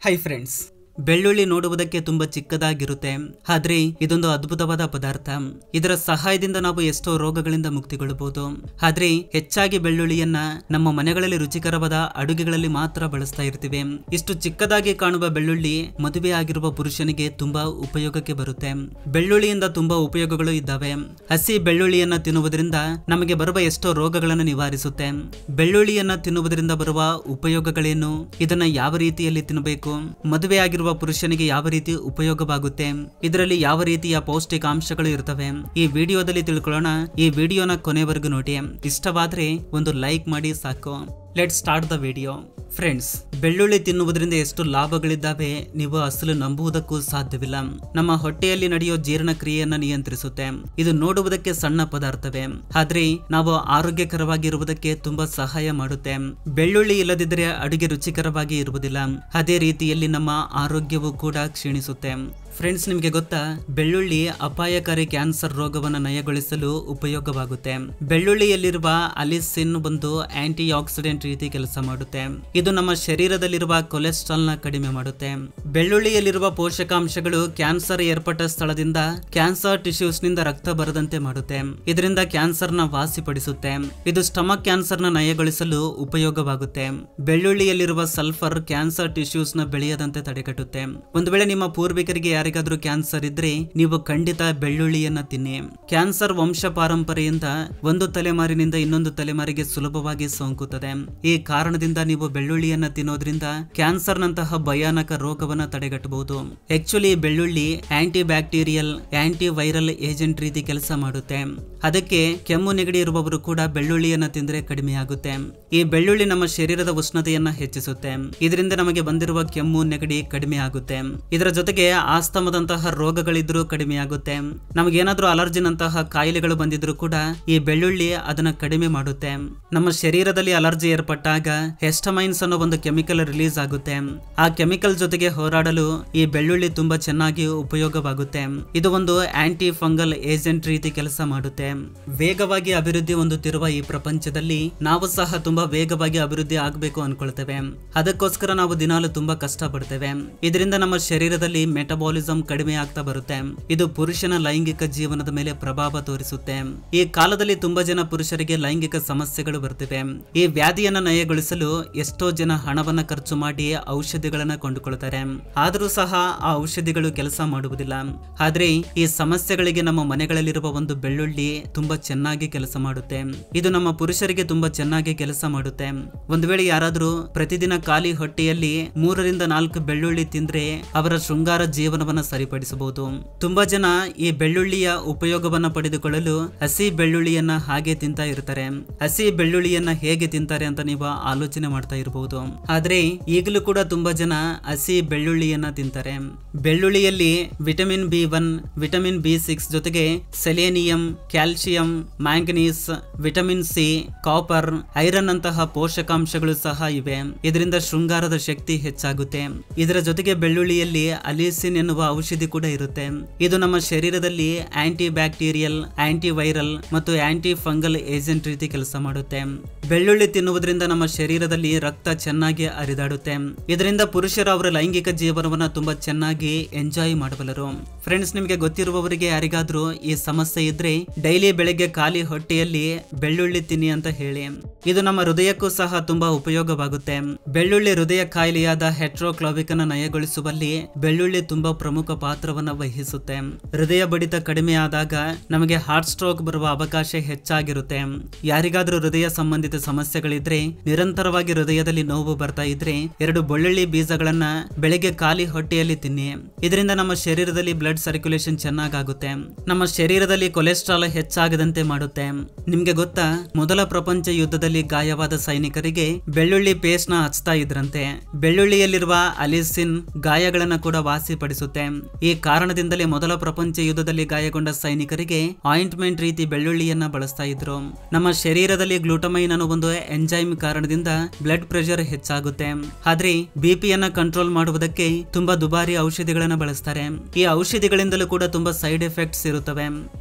Hi friends, ಬೆಳ್ಳುಳ್ಳಿ ನೋಡುವುದಕ್ಕೆ ತುಂಬಾ ಚಿಕ್ಕದಾಗಿರುತ್ತೆ ಆದ್ರೆ ಇದೊಂದು ಅದ್ಭುತವಾದ ಪದಾರ್ಥ ಇದರ ಸಹಾಯದಿಂದ ನಾವು ಎಷ್ಟೋ ರೋಗಗಳಿಂದ ಮುಕ್ತಿಗೊಳ್ಳಬಹುದು ಆದ್ರೆ ಹೆಚ್ಚಾಗಿ ಬೆಳ್ಳುಳ್ಳಿಯನ್ನ ನಮ್ಮ ಮನೆಗಳಲ್ಲಿ ರುಚಿಕರವಾದ ಅಡುಗೆಗಳಲ್ಲಿ ಮಾತ್ರ ಬಳಸ್ತಾ ಇರ್ತೀವಿ ಇಷ್ಟು ಚಿಕ್ಕದಾಗಿ ಕಾಣುವ ಬೆಳ್ಳುಳ್ಳಿ ಮದುವೆ ಆಗಿರುವ ಪುರುಷನಿಗೆ ತುಂಬಾ ಉಪಯೋಗಕ್ಕೆ ಬರುತ್ತೆ ಬೆಳ್ಳುಳ್ಳಿಯಿಂದ ತುಂಬಾ ಉಪಯೋಗಗಳು ಇದ್ದಾವೆ ಹಸಿ ಬೆಳ್ಳುಳ್ಳಿಯನ್ನ ತಿನ್ನುವುದರಿಂದ ನಮಗೆ ಬರುವ ಎಷ್ಟೋ ರೋಗಗಳನ್ನು ನಿವಾರಿಸುತ್ತೆ ಬೆಳ್ಳುಳ್ಳಿಯನ್ನ ತಿನ್ನುವುದರಿಂದ ಬರುವ ಉಪಯೋಗಗಳೇನು ಇದನ್ನ ಯಾವ ರೀತಿಯಲ್ಲಿ ತಿನ್ನಬೇಕು ಮದುವೆ ಆಗಿರುವ ಇರುವ ಪುರುಷನಿಗೆ ಯಾವ ರೀತಿ ಉಪಯೋಗವಾಗುತ್ತೆ ಇದರಲ್ಲಿ ಯಾವ ರೀತಿಯ ಪೌಷ್ಟಿಕಾಂಶಗಳು ಇರ್ತವೆ ಈ ವಿಡಿಯೋದಲ್ಲಿ ತಿಳ್ಕೊಳ್ಳೋಣ ಈ ವಿಡಿಯೋನ ಕೊನೆವರೆಗೂ ನೋಡಿ ಇಷ್ಟವಾದ್ರೆ ಒಂದು ಲೈಕ್ ಮಾಡಿ ಸಾಕು let start the video friends ಬೆಳ್ಳುಳ್ಳಿ ತಿನ್ನುವುದರಿಂದ ಎಷ್ಟು ಲಾಭಗಳಿದ್ದಾವೆ ನೀವು ಅಸಲು ನಂಬುವುದಕ್ಕೂ ಸಾಧ್ಯವಿಲ್ಲ ನಮ್ಮ ಹೊಟ್ಟೆಯಲ್ಲಿ ನಡೆಯೋ ಜೀರ್ಣಕ್ರಿಯೆಯನ್ನು ನಿಯಂತ್ರಿಸುತ್ತೆ ಇದು ನೋಡುವುದಕ್ಕೆ ಸಣ್ಣ ಪದಾರ್ಥವೇ ಆದ್ರೆ ನಾವು ಆರೋಗ್ಯಕರವಾಗಿರುವುದಕ್ಕೆ ತುಂಬಾ ಸಹಾಯ ಮಾಡುತ್ತೆ ಬೆಳ್ಳುಳ್ಳಿ ಇಲ್ಲದಿದ್ದರೆ ಅಡುಗೆ ರುಚಿಕರವಾಗಿ ಇರುವುದಿಲ್ಲ ಅದೇ ರೀತಿಯಲ್ಲಿ ನಮ್ಮ ಆರೋಗ್ಯವೂ ಕೂಡ ಕ್ಷೀಣಿಸುತ್ತೆ ಫ್ರೆಂಡ್ಸ್ ನಿಮಗೆ ಗೊತ್ತಾ ಬೆಳ್ಳುಳ್ಳಿ ಅಪಾಯಕಾರಿ ಕ್ಯಾನ್ಸರ್ ರೋಗವನ್ನು ನಯಗೊಳಿಸಲು ಉಪಯೋಗವಾಗುತ್ತೆ ಬೆಳ್ಳುಳ್ಳಿಯಲ್ಲಿರುವ ಅಲಿಸಿನ್ ಒಂದು ಆಂಟಿ ಆಕ್ಸಿಡೆಂಟ್ ರೀತಿ ಕೆಲಸ ಮಾಡುತ್ತೆ ಇದು ನಮ್ಮ ಶರೀರದಲ್ಲಿರುವ ಕೊಲೆಸ್ಟ್ರಾಲ್ ನ ಕಡಿಮೆ ಮಾಡುತ್ತೆ ಬೆಳ್ಳುಳ್ಳಿಯಲ್ಲಿರುವ ಪೋಷಕಾಂಶಗಳು ಕ್ಯಾನ್ಸರ್ ಏರ್ಪಟ್ಟ ಸ್ಥಳದಿಂದ ಕ್ಯಾನ್ಸರ್ ಟಿಶ್ಯೂಸ್ ನಿಂದ ರಕ್ತ ಬರದಂತೆ ಮಾಡುತ್ತೆ ಇದರಿಂದ ಕ್ಯಾನ್ಸರ್ ನ ವಾಸಿಪಡಿಸುತ್ತೆ ಇದು ಸ್ಟಮಕ್ ಕ್ಯಾನ್ಸರ್ ನ ನಯಗೊಳಿಸಲು ಉಪಯೋಗವಾಗುತ್ತೆ ಬೆಳ್ಳುಳ್ಳಿಯಲ್ಲಿರುವ ಸಲ್ಫರ್ ಕ್ಯಾನ್ಸರ್ ಟಿಶ್ಯೂಸ್ ನ ಬೆಳೆಯದಂತೆ ತಡೆಗಟ್ಟುತ್ತೆ ಒಂದು ವೇಳೆ ನಿಮ್ಮ ಪೂರ್ವಿಕರಿಗೆ ಯಾರಿಗಾದ್ರೂ ಕ್ಯಾನ್ಸರ್ ಇದ್ರೆ ನೀವು ಖಂಡಿತ ಬೆಳ್ಳುಳ್ಳಿಯನ್ನ ತಿನ್ನಿ ಕ್ಯಾನ್ಸರ್ ವಂಶ ಪಾರಂಪರೆಯಿಂದ ಒಂದು ತಲೆಮಾರಿನಿಂದ ಇನ್ನೊಂದು ತಲೆಮಾರಿಗೆ ಸುಲಭವಾಗಿ ಸೋಂಕುತ್ತದೆ ಈ ಕಾರಣದಿಂದ ನೀವು ಬೆಳ್ಳುಳ್ಳಿಯನ್ನ ತಿನ್ನೋದ್ರಿಂದ ಕ್ಯಾನ್ಸರ್ ನಂತಹ ಭಯಾನಕ ರೋಗವನ್ನ ತಡೆಗಟ್ಟಬಹುದು ಆಕ್ಚುಲಿ ಬೆಳ್ಳುಳ್ಳಿ anti bacterial anti viral agent ರೀತಿ ಕೆಲಸ ಮಾಡುತ್ತೆ ಅದಕ್ಕೆ ಕೆಮ್ಮು ನೆಗಡಿ ಇರುವವರು ಕೂಡ ಬೆಳ್ಳುಳ್ಳಿಯನ್ನು ತಿಂದರೆ ಆಗುತ್ತೆ ಈ ಬೆಳ್ಳುಳ್ಳಿ ನಮ್ಮ ಶರೀರದ ಉಷ್ಣತೆಯನ್ನ ಹೆಚ್ಚಿಸುತ್ತೆ ಇದರಿಂದ ನಮಗೆ ಬಂದಿರುವ ಕೆಮ್ಮು ನೆಗಡಿ ಕಡಿಮೆ ಆಗುತ್ತೆ ಇದರ ಜೊತೆಗೆ ಆಸ್ತಮದಂತಹ ರೋಗಗಳಿದ್ರೂ ಕಡಿಮೆಯಾಗುತ್ತೆ ನಮಗೇನಾದರೂ ಅಲರ್ಜಿನಂತಹ ಕಾಯಿಲೆಗಳು ಬಂದಿದ್ರು ಕೂಡ ಈ ಬೆಳ್ಳುಳ್ಳಿ ಅದನ್ನ ಕಡಿಮೆ ಮಾಡುತ್ತೆ ನಮ್ಮ ಶರೀರದಲ್ಲಿ ಅಲರ್ಜಿ ಏರ್ಪಟ್ಟಾಗ ಹೆಸ್ಟಮೈನ್ಸ್ ಅನ್ನೋ ಒಂದು ಕೆಮಿಕಲ್ ರಿಲೀಸ್ ಆಗುತ್ತೆ ಆ ಕೆಮಿಕಲ್ ಜೊತೆಗೆ ಹೋರಾಡಲು ಈ ಬೆಳ್ಳುಳ್ಳಿ ತುಂಬಾ ಚೆನ್ನಾಗಿ ಉಪಯೋಗವಾಗುತ್ತೆ ಇದು ಒಂದು ಆಂಟಿ ಫಂಗಲ್ ಏಜೆಂಟ್ ರೀತಿ ಕೆಲಸ ಮಾಡುತ್ತೆ ವೇಗವಾಗಿ ಅಭಿವೃದ್ಧಿ ಹೊಂದುತ್ತಿರುವ ಈ ಪ್ರಪಂಚದಲ್ಲಿ ನಾವು ಸಹ ತುಂಬಾ ವೇಗವಾಗಿ ಅಭಿವೃದ್ಧಿ ಆಗಬೇಕು ಅನ್ಕೊಳ್ತೇವೆ ಅದಕ್ಕೋಸ್ಕರ ನಾವು ದಿನಾಲು ತುಂಬಾ ಕಷ್ಟ ಪಡ್ತೇವೆ ಇದರಿಂದ ನಮ್ಮ ಶರೀರದಲ್ಲಿ ಮೆಟಬಾಲಿಸಂ ಕಡಿಮೆ ಆಗ್ತಾ ಬರುತ್ತೆ ಇದು ಪುರುಷನ ಲೈಂಗಿಕ ಜೀವನದ ಮೇಲೆ ಪ್ರಭಾವ ತೋರಿಸುತ್ತೆ ಈ ಕಾಲದಲ್ಲಿ ತುಂಬಾ ಜನ ಪುರುಷರಿಗೆ ಲೈಂಗಿಕ ಸಮಸ್ಯೆಗಳು ಬರ್ತಿವೆ ಈ ವ್ಯಾಧಿಯನ್ನ ನಯಗೊಳಿಸಲು ಎಷ್ಟೋ ಜನ ಹಣವನ್ನ ಖರ್ಚು ಮಾಡಿ ಔಷಧಿಗಳನ್ನ ಕೊಂಡುಕೊಳ್ತಾರೆ ಆದರೂ ಸಹ ಆ ಔಷಧಿಗಳು ಕೆಲಸ ಮಾಡುವುದಿಲ್ಲ ಆದ್ರೆ ಈ ಸಮಸ್ಯೆಗಳಿಗೆ ನಮ್ಮ ಮನೆಗಳಲ್ಲಿರುವ ಒಂದು ಬೆಳ್ಳುಳ್ಳಿ ತುಂಬಾ ಚೆನ್ನಾಗಿ ಕೆಲಸ ಮಾಡುತ್ತೆ ಇದು ನಮ್ಮ ಪುರುಷರಿಗೆ ತುಂಬಾ ಚೆನ್ನಾಗಿ ಕೆಲಸ ಮಾಡುತ್ತೆ ಒಂದು ವೇಳೆ ಯಾರಾದರೂ ಪ್ರತಿದಿನ ಖಾಲಿ ಹೊಟ್ಟೆಯಲ್ಲಿ ಮೂರರಿಂದ ನಾಲ್ಕು ಬೆಳ್ಳುಳ್ಳಿ ತಿಂದ್ರೆ ಅವರ ಶೃಂಗಾರ ಜೀವನವನ್ನ ಸರಿಪಡಿಸಬಹುದು ತುಂಬಾ ಜನ ಈ ಬೆಳ್ಳುಳ್ಳಿಯ ಉಪಯೋಗವನ್ನ ಪಡೆದುಕೊಳ್ಳಲು ಹಸಿ ಬೆಳ್ಳುಳ್ಳಿಯನ್ನ ಹಾಗೆ ತಿಂತಾ ಇರ್ತಾರೆ ಹಸಿ ಬೆಳ್ಳುಳ್ಳಿಯನ್ನ ಹೇಗೆ ತಿಂತಾರೆ ಅಂತ ನೀವು ಆಲೋಚನೆ ಮಾಡ್ತಾ ಇರಬಹುದು ಆದ್ರೆ ಈಗಲೂ ಕೂಡ ತುಂಬಾ ಜನ ಹಸಿ ಬೆಳ್ಳುಳ್ಳಿಯನ್ನ ತಿಂತಾರೆ ಬೆಳ್ಳುಳ್ಳಿಯಲ್ಲಿ vitamin B one vitamin B six ಜೊತೆಗೆ selenium cal calcium manganese vitamin C copper iron ಅಂತಹ ಪೋಷಕಾಂಶಗಳು ಸಹ ಇವೆ ಇದರಿಂದ ಶೃಂಗಾರದ ಶಕ್ತಿ ಹೆಚ್ಚಾಗುತ್ತೆ ಇದರ ಜೊತೆಗೆ ಬೆಳ್ಳುಳ್ಳಿಯಲ್ಲಿ ಅಲಿಸಿನ್ ಎನ್ನುವ ಔಷಧಿ ಕೂಡ ಇರುತ್ತೆ ಇದು ನಮ್ಮ ಶರೀರದಲ್ಲಿ ಆಂಟಿ ಬ್ಯಾಕ್ಟೀರಿಯಲ್ ಆಂಟಿ ವೈರಲ್ ಮತ್ತು ಆಂಟಿ ಫಂಗಲ್ ಏಜೆಂಟ್ ರೀತಿ ಕೆಲಸ ಮಾಡುತ್ತೆ ಬೆಳ್ಳುಳ್ಳಿ ತಿನ್ನುವುದರಿಂದ ನಮ್ಮ ಶರೀರದಲ್ಲಿ ರಕ್ತ ಚೆನ್ನಾಗಿ ಹರಿದಾಡುತ್ತೆ ಇದರಿಂದ ಪುರುಷರು ಅವರ ಲೈಂಗಿಕ ಜೀವನವನ್ನ ತುಂಬಾ ಚೆನ್ನಾಗಿ ಎಂಜಾಯ್ ಮಾಡಬಲ್ಲರು ಫ್ರೆಂಡ್ಸ್ ನಿಮಗೆ ಗೊತ್ತಿರುವವರಿಗೆ ಯಾರಿಗಾದ್ರೂ ಈ ಸಮಸ್ಯೆ ಇದ್ರೆ ಡೈಲಿ ಡೈಲಿ ಬೆಳಿಗ್ಗೆ ಖಾಲಿ ಹೊಟ್ಟೆಯಲ್ಲಿ ಬೆಳ್ಳುಳ್ಳಿ ತಿನ್ನಿ ಅಂತ ಹೇಳಿ ಇದು ನಮ್ಮ ಹೃದಯಕ್ಕೂ ಸಹ ತುಂಬಾ ಉಪಯೋಗವಾಗುತ್ತೆ ಬೆಳ್ಳುಳ್ಳಿ ಹೃದಯ ಕಾಯಿಲೆಯಾದ ಅನ್ನು ನಯಗೊಳಿಸುವಲ್ಲಿ ಬೆಳ್ಳುಳ್ಳಿ ತುಂಬಾ ಪ್ರಮುಖ ಪಾತ್ರವನ್ನು ವಹಿಸುತ್ತೆ ಹೃದಯ ಬಡಿತ ಕಡಿಮೆ ಆದಾಗ ನಮಗೆ ಹಾರ್ಟ್ ಸ್ಟ್ರೋಕ್ ಬರುವ ಅವಕಾಶ ಹೆಚ್ಚಾಗಿರುತ್ತೆ ಯಾರಿಗಾದ್ರೂ ಹೃದಯ ಸಂಬಂಧಿತ ಸಮಸ್ಯೆಗಳಿದ್ರೆ ನಿರಂತರವಾಗಿ ಹೃದಯದಲ್ಲಿ ನೋವು ಬರ್ತಾ ಇದ್ರೆ ಎರಡು ಬೆಳ್ಳುಳ್ಳಿ ಬೀಜಗಳನ್ನ ಬೆಳಿಗ್ಗೆ ಖಾಲಿ ಹೊಟ್ಟೆಯಲ್ಲಿ ತಿನ್ನಿ ಇದರಿಂದ ನಮ್ಮ ಶರೀರದಲ್ಲಿ ಬ್ಲಡ್ ಸರ್ಕ್ಯುಲೇಷನ್ ಚೆನ್ನಾಗುತ್ತೆ ನಮ್ಮ ಶರೀರದಲ್ಲಿ ಕೊಲೆಸ್ಟ್ರಾಲ್ ಹೆಚ್ಚಾಗದಂತೆ ಮಾಡುತ್ತೆ ನಿಮ್ಗೆ ಗೊತ್ತಾ ಮೊದಲ ಪ್ರಪಂಚ ಯುದ್ಧದಲ್ಲಿ ಗಾಯವಾದ ಸೈನಿಕರಿಗೆ ಬೆಳ್ಳುಳ್ಳಿ ಪೇಸ್ಟ್ ನ ಹಚ್ತಾ ಇದ್ರಂತೆ ಬೆಳ್ಳುಳ್ಳಿಯಲ್ಲಿರುವ ಅಲಿಸಿನ್ ಗಾಯಗಳನ್ನು ಕೂಡ ವಾಸಿಪಡಿಸುತ್ತೆ ಈ ಕಾರಣದಿಂದಲೇ ಮೊದಲ ಪ್ರಪಂಚ ಯುದ್ಧದಲ್ಲಿ ಗಾಯಗೊಂಡ ಸೈನಿಕರಿಗೆ ಆಯಿಂಟ್ಮೆಂಟ್ ರೀತಿ ಬೆಳ್ಳುಳ್ಳಿಯನ್ನ ಬಳಸ್ತಾ ಇದ್ರು ನಮ್ಮ ಶರೀರದಲ್ಲಿ ಗ್ಲೂಟಮೈನ್ ಅನ್ನೋ ಒಂದು ಎಂಜೈಮ್ ಕಾರಣದಿಂದ ಬ್ಲಡ್ ಪ್ರೆಷರ್ ಹೆಚ್ಚಾಗುತ್ತೆ ಆದ್ರೆ ಬಿಪಿಯನ್ನ ಕಂಟ್ರೋಲ್ ಮಾಡುವುದಕ್ಕೆ ತುಂಬಾ ದುಬಾರಿ ಔಷಧಿಗಳನ್ನ ಬಳಸ್ತಾರೆ ಈ ಔಷಧಿಗಳಿಂದಲೂ ಕೂಡ ತುಂಬಾ ಸೈಡ್ ಎಫೆಕ್ಟ್ಸ್ ಇರುತ್ತವೆ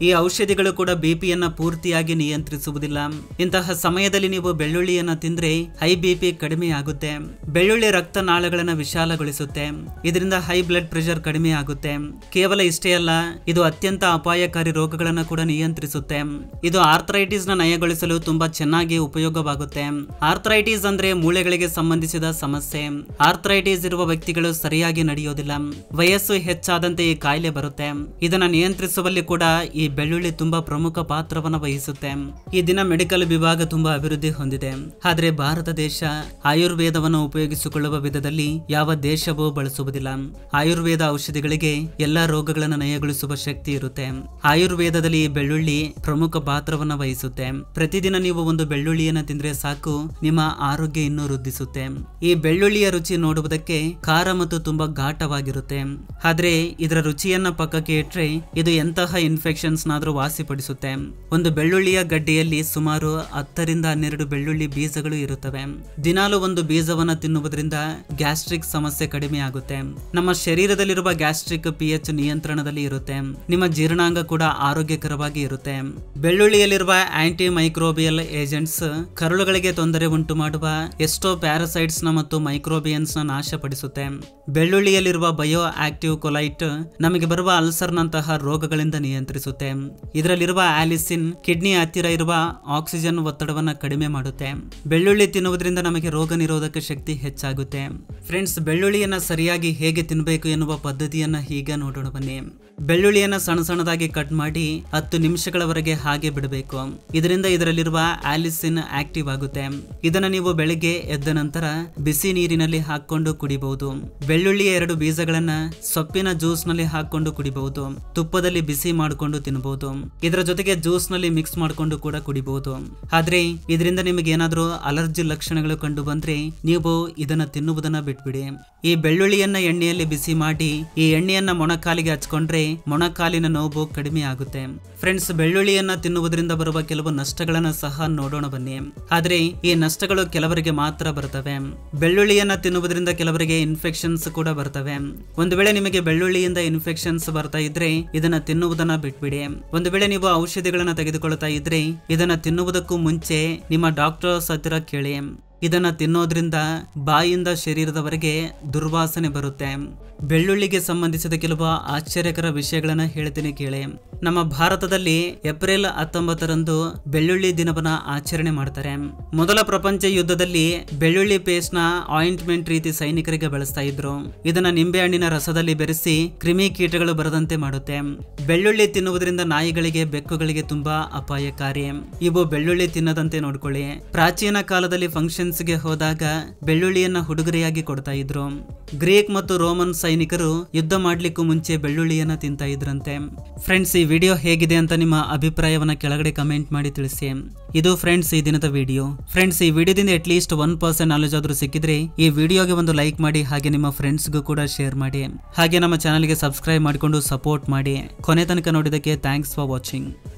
ಈ ಔಷಧಿಗಳು ಕೂಡ ಬಿಪಿಯನ್ನು ಪೂರ್ತಿಯಾಗಿ ನಿಯಂತ್ರಿಸುವುದಿಲ್ಲ ಇಂತಹ ಸಮಯದಲ್ಲಿ ನೀವು ಬೆಳ್ಳುಳ್ಳಿಯನ್ನು ತಿಂದ್ರೆ ಹೈ ಬಿಪಿ ಕಡಿಮೆ ಆಗುತ್ತೆ ಬೆಳ್ಳುಳ್ಳಿ ರಕ್ತನಾಳಗಳನ್ನು ವಿಶಾಲಗೊಳಿಸುತ್ತೆ ಇದರಿಂದ ಹೈ ಬ್ಲಡ್ ಪ್ರೆಷರ್ ಕಡಿಮೆ ಆಗುತ್ತೆ ಕೇವಲ ಇಷ್ಟೇ ಅಲ್ಲ ಇದು ಅತ್ಯಂತ ಅಪಾಯಕಾರಿ ರೋಗಗಳನ್ನು ಕೂಡ ನಿಯಂತ್ರಿಸುತ್ತೆ ಇದು ಆರ್ಥರೈಟಿಸ್ ನ ನಯಗೊಳಿಸಲು ತುಂಬಾ ಚೆನ್ನಾಗಿ ಉಪಯೋಗವಾಗುತ್ತೆ ಆರ್ಥರೈಟಿಸ್ ಅಂದ್ರೆ ಮೂಳೆಗಳಿಗೆ ಸಂಬಂಧಿಸಿದ ಸಮಸ್ಯೆ ಆರ್ಥರೈಟಿಸ್ ಇರುವ ವ್ಯಕ್ತಿಗಳು ಸರಿಯಾಗಿ ನಡೆಯೋದಿಲ್ಲ ವಯಸ್ಸು ಹೆಚ್ಚಾದಂತೆ ಈ ಕಾಯಿಲೆ ಬರುತ್ತೆ ಇದನ್ನ ನಿಯಂತ್ರಿಸುವಲ್ಲಿ ಕೂಡ ಈ ಬೆಳ್ಳುಳ್ಳಿ ತುಂಬಾ ಪ್ರಮುಖ ಪ್ರಮುಖ ಪಾತ್ರವನ್ನು ವಹಿಸುತ್ತೆ ಈ ದಿನ ಮೆಡಿಕಲ್ ವಿಭಾಗ ತುಂಬಾ ಅಭಿವೃದ್ಧಿ ಹೊಂದಿದೆ ಆದರೆ ಭಾರತ ದೇಶ ಆಯುರ್ವೇದವನ್ನು ಉಪಯೋಗಿಸಿಕೊಳ್ಳುವ ವಿಧದಲ್ಲಿ ಯಾವ ದೇಶವೂ ಬಳಸುವುದಿಲ್ಲ ಆಯುರ್ವೇದ ಔಷಧಿಗಳಿಗೆ ಎಲ್ಲಾ ರೋಗಗಳನ್ನು ನಯಗೊಳಿಸುವ ಶಕ್ತಿ ಇರುತ್ತೆ ಆಯುರ್ವೇದದಲ್ಲಿ ಬೆಳ್ಳುಳ್ಳಿ ಪ್ರಮುಖ ಪಾತ್ರವನ್ನ ವಹಿಸುತ್ತೆ ಪ್ರತಿದಿನ ನೀವು ಒಂದು ಬೆಳ್ಳುಳ್ಳಿಯನ್ನು ತಿಂದ್ರೆ ಸಾಕು ನಿಮ್ಮ ಆರೋಗ್ಯ ಇನ್ನೂ ವೃದ್ಧಿಸುತ್ತೆ ಈ ಬೆಳ್ಳುಳ್ಳಿಯ ರುಚಿ ನೋಡುವುದಕ್ಕೆ ಖಾರ ಮತ್ತು ತುಂಬಾ ಘಾಟವಾಗಿರುತ್ತೆ ಆದ್ರೆ ಇದರ ರುಚಿಯನ್ನ ಪಕ್ಕಕ್ಕೆ ಇಟ್ರೆ ಇದು ಎಂತಹ ಇನ್ಫೆಕ್ಷನ್ಸ್ ನಾದ್ರೂ ವಾಸಿಪಡಿಸುತ್ತೆ ಇರುತ್ತೆ ಒಂದು ಬೆಳ್ಳುಳ್ಳಿಯ ಗಡ್ಡೆಯಲ್ಲಿ ಸುಮಾರು ಹತ್ತರಿಂದ ಹನ್ನೆರಡು ಬೆಳ್ಳುಳ್ಳಿ ಬೀಜಗಳು ಇರುತ್ತವೆ ದಿನಾಲು ಒಂದು ಬೀಜವನ್ನು ತಿನ್ನುವುದರಿಂದ ಗ್ಯಾಸ್ಟ್ರಿಕ್ ಸಮಸ್ಯೆ ಕಡಿಮೆ ಆಗುತ್ತೆ ನಮ್ಮ ಶರೀರದಲ್ಲಿರುವ ಗ್ಯಾಸ್ಟ್ರಿಕ್ ಪಿ ಎಚ್ ನಿಯಂತ್ರಣದಲ್ಲಿ ಇರುತ್ತೆ ನಿಮ್ಮ ಜೀರ್ಣಾಂಗ ಕೂಡ ಆರೋಗ್ಯಕರವಾಗಿ ಇರುತ್ತೆ ಬೆಳ್ಳುಳ್ಳಿಯಲ್ಲಿರುವ ಆಂಟಿ ಮೈಕ್ರೋಬಿಯಲ್ ಏಜೆಂಟ್ಸ್ ಕರುಳುಗಳಿಗೆ ತೊಂದರೆ ಉಂಟು ಮಾಡುವ ಎಷ್ಟೋ ಪ್ಯಾರಸೈಟ್ಸ್ ನ ಮತ್ತು ಮೈಕ್ರೋಬಿಯನ್ಸ್ ನ ನಾಶಪಡಿಸುತ್ತೆ ಬೆಳ್ಳುಳ್ಳಿಯಲ್ಲಿರುವ ಬಯೋ ಆಕ್ಟಿವ್ ಕೊಲೈಟ್ ನಮಗೆ ಬರುವ ಅಲ್ಸರ್ ನಂತಹ ರೋಗಗಳಿಂದ ನಿಯಂತ್ರಿಸುತ್ತೆ ಇದರಲ್ಲಿರುವ ಇರುವ ಆಲಿಸಿನ್ ಕಿಡ್ನಿ ಹತ್ತಿರ ಇರುವ ಆಕ್ಸಿಜನ್ ಒತ್ತಡವನ್ನು ಕಡಿಮೆ ಮಾಡುತ್ತೆ ಬೆಳ್ಳುಳ್ಳಿ ತಿನ್ನುವುದರಿಂದ ನಮಗೆ ರೋಗ ನಿರೋಧಕ ಶಕ್ತಿ ಹೆಚ್ಚಾಗುತ್ತೆ ಫ್ರೆಂಡ್ಸ್ ಬೆಳ್ಳುಳ್ಳಿಯನ್ನು ಸರಿಯಾಗಿ ಹೇಗೆ ತಿನ್ನಬೇಕು ಎನ್ನುವ ಪದ್ಧತಿಯನ್ನ ಹೀಗೆ ನೋಡೋಣ ಬನ್ನಿ ಬೆಳ್ಳುಳ್ಳಿಯನ್ನು ಸಣ್ಣ ಸಣ್ಣದಾಗಿ ಕಟ್ ಮಾಡಿ ಹತ್ತು ನಿಮಿಷಗಳವರೆಗೆ ಹಾಗೆ ಬಿಡಬೇಕು ಇದರಿಂದ ಇದರಲ್ಲಿರುವ ಆಲಿಸಿನ್ ಆಕ್ಟಿವ್ ಆಗುತ್ತೆ ಇದನ್ನ ನೀವು ಬೆಳಿಗ್ಗೆ ಎದ್ದ ನಂತರ ಬಿಸಿ ನೀರಿನಲ್ಲಿ ಹಾಕೊಂಡು ಕುಡಿಬಹುದು ಬೆಳ್ಳುಳ್ಳಿಯ ಎರಡು ಬೀಜಗಳನ್ನ ಸೊಪ್ಪಿನ ಜ್ಯೂಸ್ ನಲ್ಲಿ ಹಾಕೊಂಡು ಕುಡಿಬಹುದು ತುಪ್ಪದಲ್ಲಿ ಬಿಸಿ ಮಾಡಿಕೊಂಡು ತಿನ್ನಬಹುದು ಇದರ ಜೊತೆಗೆ ಜ್ಯೂಸ್ ನಲ್ಲಿ ಮಿಕ್ಸ್ ಮಾಡಿಕೊಂಡು ಕೂಡ ಕುಡಿಬಹುದು ಆದ್ರೆ ಇದರಿಂದ ನಿಮಗೆ ಏನಾದರೂ ಅಲರ್ಜಿ ಲಕ್ಷಣಗಳು ಕಂಡು ಬಂದ್ರೆ ನೀವು ಇದನ್ನ ತಿನ್ನುವುದನ್ನ ಬಿಟ್ಬಿಡಿ ಈ ಬೆಳ್ಳುಳ್ಳಿಯನ್ನ ಎಣ್ಣೆಯಲ್ಲಿ ಬಿಸಿ ಮಾಡಿ ಈ ಎಣ್ಣೆಯನ್ನ ಮೊಣಕಾಲಿಗೆ ಹಚ್ಕೊಂಡ್ರೆ ಮೊಣಕಾಲಿನ ನೋವು ಕಡಿಮೆ ಆಗುತ್ತೆ ಫ್ರೆಂಡ್ಸ್ ಬೆಳ್ಳುಳ್ಳಿಯನ್ನ ತಿನ್ನುವುದರಿಂದ ಬರುವ ಕೆಲವು ನಷ್ಟಗಳನ್ನ ಸಹ ನೋಡೋಣ ಬನ್ನಿ ಆದ್ರೆ ಈ ನಷ್ಟಗಳು ಕೆಲವರಿಗೆ ಮಾತ್ರ ಬರ್ತವೆ ಬೆಳ್ಳುಳ್ಳಿಯನ್ನ ತಿನ್ನುವುದರಿಂದ ಕೆಲವರಿಗೆ ಇನ್ಫೆಕ್ಷನ್ಸ್ ಕೂಡ ಬರ್ತವೆ ಒಂದು ವೇಳೆ ನಿಮಗೆ ಬೆಳ್ಳುಳ್ಳಿಯಿಂದ ಇನ್ಫೆಕ್ಷನ್ಸ್ ಬರ್ತಾ ಇದ್ರೆ ಇದನ್ನ ತಿನ್ನುವುದನ್ನ ಬಿಟ್ಬಿಡಿ ಒಂದು ವೇಳೆ ನೀವು ಔಷಧಿಗಳನ್ನು ತೆಗೆದುಕೊಳ್ತಾ ಇದ್ರೆ ಇದನ್ನ ತಿನ್ನುವುದಕ್ಕೂ ಮುಂಚೆ ನಿಮ್ಮ ಡಾಕ್ಟರ್ಸ್ ಹತ್ತಿರ ಕೇಳಿ ಇದನ್ನ ತಿನ್ನೋದ್ರಿಂದ ಬಾಯಿಂದ ಶರೀರದವರೆಗೆ ದುರ್ವಾಸನೆ ಬರುತ್ತೆ ಬೆಳ್ಳುಳ್ಳಿಗೆ ಸಂಬಂಧಿಸಿದ ಕೆಲವು ಆಶ್ಚರ್ಯಕರ ವಿಷಯಗಳನ್ನು ಹೇಳ್ತೀನಿ ಕೇಳಿ ನಮ್ಮ ಭಾರತದಲ್ಲಿ ಏಪ್ರಿಲ್ ಹತ್ತೊಂಬತ್ತರಂದು ಬೆಳ್ಳುಳ್ಳಿ ದಿನವನ್ನ ಆಚರಣೆ ಮಾಡ್ತಾರೆ ಮೊದಲ ಪ್ರಪಂಚ ಯುದ್ಧದಲ್ಲಿ ಬೆಳ್ಳುಳ್ಳಿ ಪೇಸ್ಟ್ ನ ಆಯಿಂಟ್ಮೆಂಟ್ ರೀತಿ ಸೈನಿಕರಿಗೆ ಬಳಸ್ತಾ ಇದ್ರು ಇದನ್ನ ನಿಂಬೆ ಹಣ್ಣಿನ ರಸದಲ್ಲಿ ಬೆರೆಸಿ ಕ್ರಿಮಿ ಕೀಟಗಳು ಬರದಂತೆ ಮಾಡುತ್ತೆ ಬೆಳ್ಳುಳ್ಳಿ ತಿನ್ನುವುದರಿಂದ ನಾಯಿಗಳಿಗೆ ಬೆಕ್ಕುಗಳಿಗೆ ತುಂಬಾ ಅಪಾಯಕಾರಿ ಇವು ಬೆಳ್ಳುಳ್ಳಿ ತಿನ್ನದಂತೆ ನೋಡ್ಕೊಳ್ಳಿ ಪ್ರಾಚೀನ ಕಾಲದಲ್ಲಿ ಫಂಕ್ಷನ್ಸ್ ಗೆ ಹೋದಾಗ ಬೆಳ್ಳುಳ್ಳಿಯನ್ನ ಹುಡುಗರೆಯಾಗಿ ಕೊಡ್ತಾ ಇದ್ರು ಗ್ರೀಕ್ ಮತ್ತು ರೋಮನ್ ಸೈನಿಕರು ಯುದ್ಧ ಮಾಡ್ಲಿಕ್ಕೂ ಮುಂಚೆ ಬೆಳ್ಳುಳ್ಳಿಯನ್ನ ತಿಂತ ಇದ್ರಂತೆ ಫ್ರೆಂಡ್ಸ್ ಈ ವಿಡಿಯೋ ಹೇಗಿದೆ ಅಂತ ನಿಮ್ಮ ಅಭಿಪ್ರಾಯವನ್ನ ಕೆಳಗಡೆ ಕಮೆಂಟ್ ಮಾಡಿ ತಿಳಿಸಿ ಇದು ಫ್ರೆಂಡ್ಸ್ ಈ ದಿನದ ವಿಡಿಯೋ ಫ್ರೆಂಡ್ಸ್ ಈ ವಿಡಿಯೋದಿಂದ at least one percent knowledge ಆದ್ರೂ ಸಿಕ್ಕಿದ್ರೆ ಈ ವಿಡಿಯೋಗೆ ಒಂದು ಲೈಕ್ ಮಾಡಿ ಹಾಗೆ ನಿಮ್ಮ ಫ್ರೆಂಡ್ಸ್ಗೂ ಕೂಡ ಶೇರ್ ಮಾಡಿ ಹಾಗೆ ನಮ್ಮ ಚಾನಲ್ಗೆ ಸಬ್ಸ್ಕ್ರೈಬ್ ಮಾಡಿಕೊಂಡು ಸಪೋರ್ಟ್ ಮಾಡಿ ಕೊನೆ ತನಕ ನೋಡಿದಕ್ಕೆ ಥ್ಯಾಂಕ್ಸ್ ಫಾರ್ ವಾಚಿಂಗ್